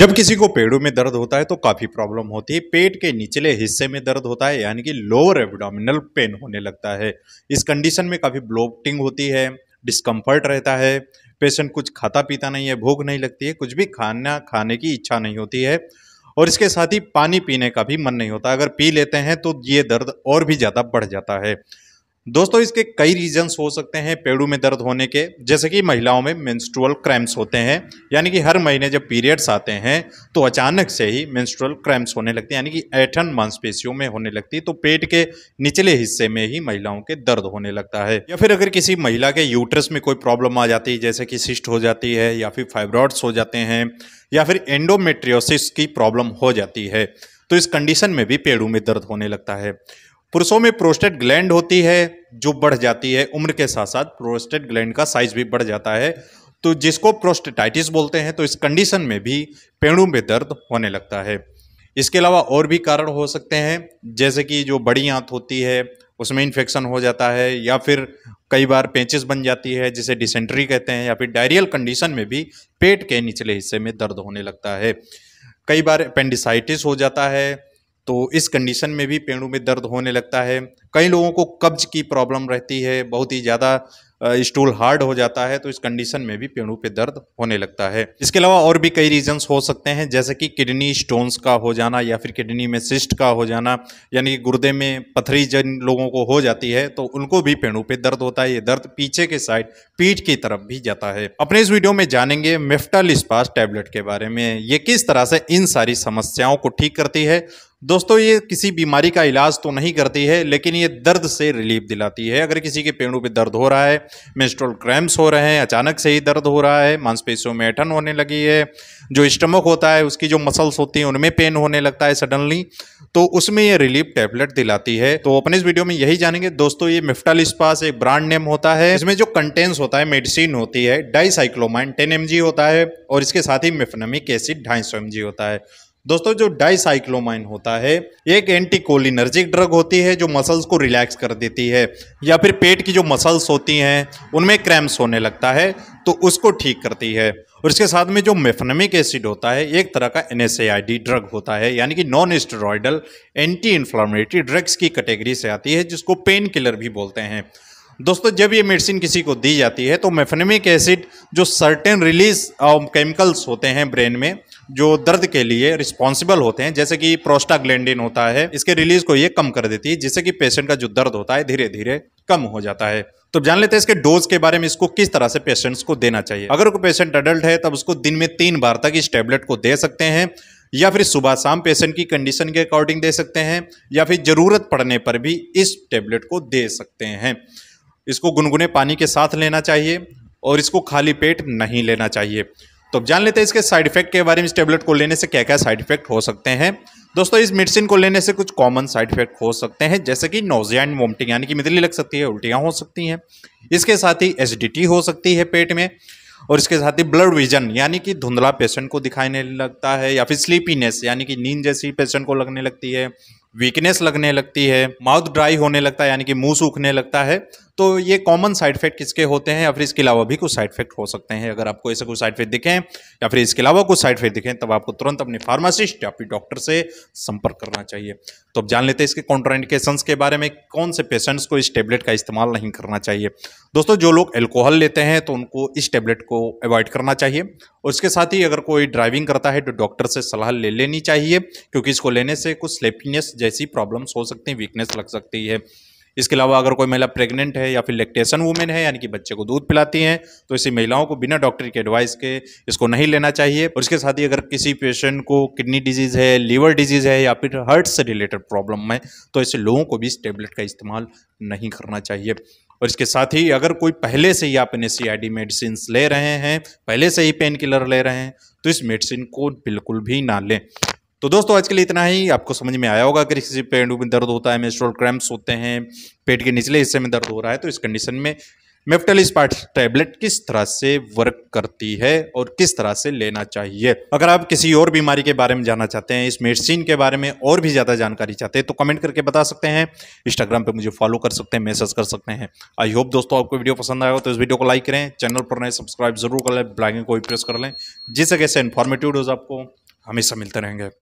जब किसी को पेड़ों में दर्द होता है तो काफ़ी प्रॉब्लम होती है पेट के निचले हिस्से में दर्द होता है यानी कि लोअर एबडामिनल पेन होने लगता है इस कंडीशन में काफ़ी ब्लोटिंग होती है डिस्कम्फर्ट रहता है पेशेंट कुछ खाता पीता नहीं है भूख नहीं लगती है कुछ भी खाना खाने की इच्छा नहीं होती है और इसके साथ ही पानी पीने का भी मन नहीं होता अगर पी लेते हैं तो ये दर्द और भी ज़्यादा बढ़ जाता है दोस्तों इसके कई रीजंस हो सकते हैं पेड़ों में दर्द होने के जैसे कि महिलाओं में मेंस्ट्रुअल क्रैम्प्स होते हैं यानी कि हर महीने जब पीरियड्स आते हैं तो अचानक से ही मेंस्ट्रुअल क्रैम्प्स होने लगते हैं यानी कि ऐठन मांसपेशियों में होने लगती है तो पेट के निचले हिस्से में ही महिलाओं के दर्द होने लगता है या फिर अगर किसी महिला के यूट्रस में कोई प्रॉब्लम आ जाती है जैसे कि सिस्ट हो जाती है या फिर फाइब्रॉड्स हो जाते हैं या फिर एंडोमेट्रियोसिस की प्रॉब्लम हो जाती है तो इस कंडीशन में भी पेड़ों में दर्द होने लगता है पुरुषों में प्रोस्टेट ग्लैंड होती है जो बढ़ जाती है उम्र के साथ साथ प्रोस्टेट ग्लैंड का साइज भी बढ़ जाता है तो जिसको प्रोस्टेटाइटिस बोलते हैं तो इस कंडीशन में भी पेड़ों में दर्द होने लगता है इसके अलावा और भी कारण हो सकते हैं जैसे कि जो बड़ी आंत होती है उसमें इन्फेक्शन हो जाता है या फिर कई बार पेंचेस बन जाती है जिसे डिसेंट्री कहते हैं या फिर डायरियल कंडीशन में भी पेट के निचले हिस्से में दर्द होने लगता है कई बार अपेंडिसाइटिस हो जाता है तो इस कंडीशन में भी पेड़ों में दर्द होने लगता है कई लोगों को कब्ज की प्रॉब्लम रहती है बहुत ही ज़्यादा स्टूल हार्ड हो जाता है तो इस कंडीशन में भी पेड़ों पे दर्द होने लगता है इसके अलावा और भी कई रीजंस हो सकते हैं जैसे कि किडनी स्टोन्स का हो जाना या फिर किडनी में सिस्ट का हो जाना यानी कि गुर्दे में पथरी जिन लोगों को हो जाती है तो उनको भी पेड़ों पे दर्द होता है ये दर्द पीछे के साइड पीठ की तरफ भी जाता है अपने इस वीडियो में जानेंगे मेफ्टल स्पास टैबलेट के बारे में ये किस तरह से इन सारी समस्याओं को ठीक करती है दोस्तों ये किसी बीमारी का इलाज तो नहीं करती है लेकिन ये दर्द से रिलीफ दिलाती है अगर किसी के पेड़ों पे दर्द हो रहा है मेस्ट्रोल क्रैम्प्स हो रहे हैं अचानक से ही दर्द हो रहा है मांसपेशियों में ऐठन होने लगी है जो स्टमक होता है उसकी जो मसल्स होती हैं उनमें पेन होने लगता है सडनली तो उसमें ये रिलीफ टैबलेट दिलाती है तो अपने इस वीडियो में यही जानेंगे दोस्तों ये मिफ्टल स्पास एक ब्रांड नेम होता है इसमें जो कंटेंस होता है मेडिसिन होती है डाईसाइक्लोमाइन टेन एम होता है और इसके साथ ही मिफनमिक एसिड ढाई सौ होता है दोस्तों जो डाइसाइक्लोमाइन होता है एक एंटी ड्रग होती है जो मसल्स को रिलैक्स कर देती है या फिर पेट की जो मसल्स होती हैं उनमें क्रैम्स होने लगता है तो उसको ठीक करती है और इसके साथ में जो मेफनमिक एसिड होता है एक तरह का एन ड्रग होता है यानी कि non steroidal anti inflammatory drugs की कैटेगरी से आती है जिसको पेन किलर भी बोलते हैं दोस्तों जब ये मेडिसिन किसी को दी जाती है तो मेफेनमिक एसिड जो सर्टेन रिलीज केमिकल्स होते हैं ब्रेन में जो दर्द के लिए रिस्पॉन्सिबल होते हैं जैसे कि प्रोस्टाग्लैंडिन होता है इसके रिलीज को ये कम कर देती है जिससे कि पेशेंट का जो दर्द होता है धीरे धीरे कम हो जाता है तो जान लेते हैं इसके डोज के बारे में इसको किस तरह से पेशेंट्स को देना चाहिए अगर कोई पेशेंट अडल्ट है तब उसको दिन में तीन बार तक इस टेबलेट को दे सकते हैं या फिर सुबह शाम पेशेंट की कंडीशन के अकॉर्डिंग दे सकते हैं या फिर ज़रूरत पड़ने पर भी इस टेबलेट को दे सकते हैं इसको गुनगुने पानी के साथ लेना चाहिए और इसको खाली पेट नहीं लेना चाहिए तो अब जान लेते हैं इसके साइड इफेक्ट के बारे में इस टेबलेट को लेने से क्या क्या साइड इफेक्ट हो सकते हैं दोस्तों इस मेडिसिन को लेने से कुछ कॉमन साइड इफेक्ट हो सकते हैं जैसे कि नोजिया एंड वोमटिंग यानी कि मितली लग सकती है उल्टियाँ हो सकती हैं इसके साथ ही एसिडिटी हो सकती है पेट में और इसके साथ ही ब्लड विजन यानी कि धुंधला पेशेंट को दिखाने लगता है या फिर स्लीपीनेस यानी कि नींद जैसी पेशेंट को लगने लगती है वीकनेस लगने लगती है माउथ ड्राई होने लगता है यानी कि मुंह सूखने लगता है तो ये कॉमन साइड इफेक्ट किसके होते हैं या फिर इसके अलावा भी कुछ साइड इफेक्ट हो सकते हैं अगर आपको ऐसे कोई साइड इफेक्ट दिखें या फिर इसके अलावा कुछ साइड इफेक्ट दिखें तब आपको तुरंत अपने फार्मासिस्ट या फिर डॉक्टर से संपर्क करना चाहिए तो अब जान लेते हैं इसके कॉन्ट्राइंडिकेशन के बारे में कौन से पेशेंट्स को इस टेबलेट का इस्तेमाल नहीं करना चाहिए दोस्तों जो लोग एल्कोहल लेते हैं तो उनको इस टेबलेट को अवॉइड करना चाहिए और इसके साथ ही अगर कोई ड्राइविंग करता है तो डॉक्टर से सलाह ले लेनी चाहिए क्योंकि इसको लेने से कुछ स्लेपिनेस जैसी प्रॉब्लम्स हो सकती हैं वीकनेस लग सकती है इसके अलावा अगर कोई महिला प्रेग्नेंट है या फिर लेक्टेशन वूमेन है यानी कि बच्चे को दूध पिलाती हैं तो ऐसी महिलाओं को बिना डॉक्टर के एडवाइस के इसको नहीं लेना चाहिए और इसके साथ ही अगर किसी पेशेंट को किडनी डिजीज़ है लीवर डिजीज़ है या फिर हार्ट से रिलेटेड प्रॉब्लम है तो ऐसे लोगों को भी इस टेबलेट का इस्तेमाल नहीं करना चाहिए और इसके साथ ही अगर कोई पहले से ही आप एन सी मेडिसिन ले रहे हैं पहले से ही पेन किलर ले रहे हैं तो इस मेडिसिन को बिल्कुल भी ना लें तो दोस्तों आज के लिए इतना ही आपको समझ में आया होगा अगर किसी पेंडू में दर्द होता है मेस्ट्रोल क्रैम्प्स होते हैं पेट के निचले हिस्से में दर्द हो रहा है तो इस कंडीशन में मेफ्टल पार्ट टैबलेट किस तरह से वर्क करती है और किस तरह से लेना चाहिए अगर आप किसी और बीमारी के बारे में जानना चाहते हैं इस मेडिसिन के बारे में और भी ज़्यादा जानकारी चाहते हैं तो कमेंट करके बता सकते हैं इंस्टाग्राम पे मुझे फॉलो कर सकते हैं मैसेज कर सकते हैं आई होप दोस्तों आपको वीडियो पसंद आया हो तो इस वीडियो को लाइक करें चैनल पर नए सब्सक्राइब जरूर कर लें ब्लाइकिंग को भी प्रेस कर लें जिससे कैसे इन्फॉर्मेटिव डोज आपको हमेशा मिलते रहेंगे